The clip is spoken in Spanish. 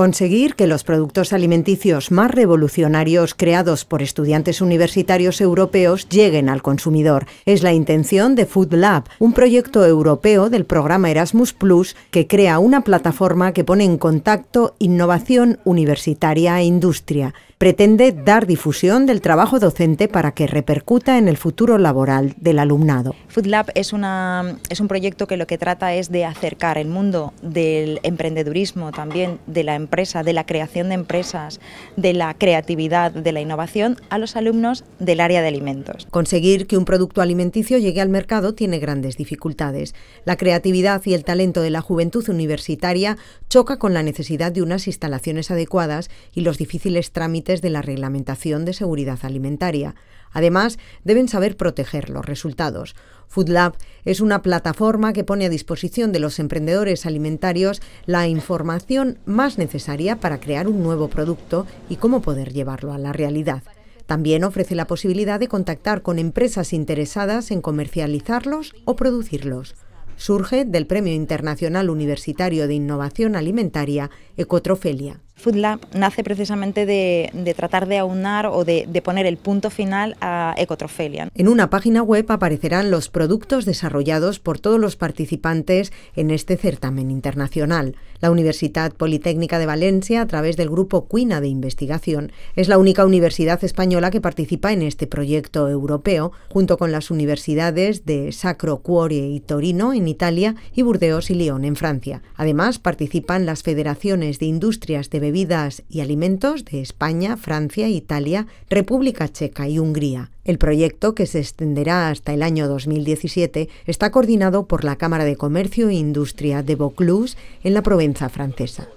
Conseguir que los productos alimenticios más revolucionarios creados por estudiantes universitarios europeos lleguen al consumidor es la intención de Food Lab, un proyecto europeo del programa Erasmus Plus que crea una plataforma que pone en contacto innovación universitaria e industria. Pretende dar difusión del trabajo docente para que repercuta en el futuro laboral del alumnado. Food Lab es, un proyecto que lo que trata es de acercar el mundo del emprendedurismo, también de la de la creación de empresas, de la creatividad, de la innovación, a los alumnos del área de alimentos. Conseguir que un producto alimenticio llegue al mercado tiene grandes dificultades. La creatividad y el talento de la juventud universitaria choca con la necesidad de unas instalaciones adecuadas y los difíciles trámites de la reglamentación de seguridad alimentaria. Además, deben saber proteger los resultados. FoodLab es una plataforma que pone a disposición de los emprendedores alimentarios la información más necesaria para crear un nuevo producto y cómo poder llevarlo a la realidad. También ofrece la posibilidad de contactar con empresas interesadas en comercializarlos o producirlos. Surge del Premio Internacional Universitario de Innovación Alimentaria Ecotrofelia. Food Lab nace precisamente de, tratar de aunar o de, poner el punto final a Ecotrofelia. En una página web aparecerán los productos desarrollados por todos los participantes en este certamen internacional. La Universidad Politécnica de Valencia, a través del grupo Cuina de Investigación, es la única universidad española que participa en este proyecto europeo, junto con las universidades de Sacro Cuore y Torino en Italia y Burdeos y Lyon en Francia. Además, participan las federaciones de industrias de bebidas y alimentos de España, Francia, Italia, República Checa y Hungría. El proyecto, que se extenderá hasta el año 2017, está coordinado por la Cámara de Comercio e Industria de Vaucluse en la Provenza francesa.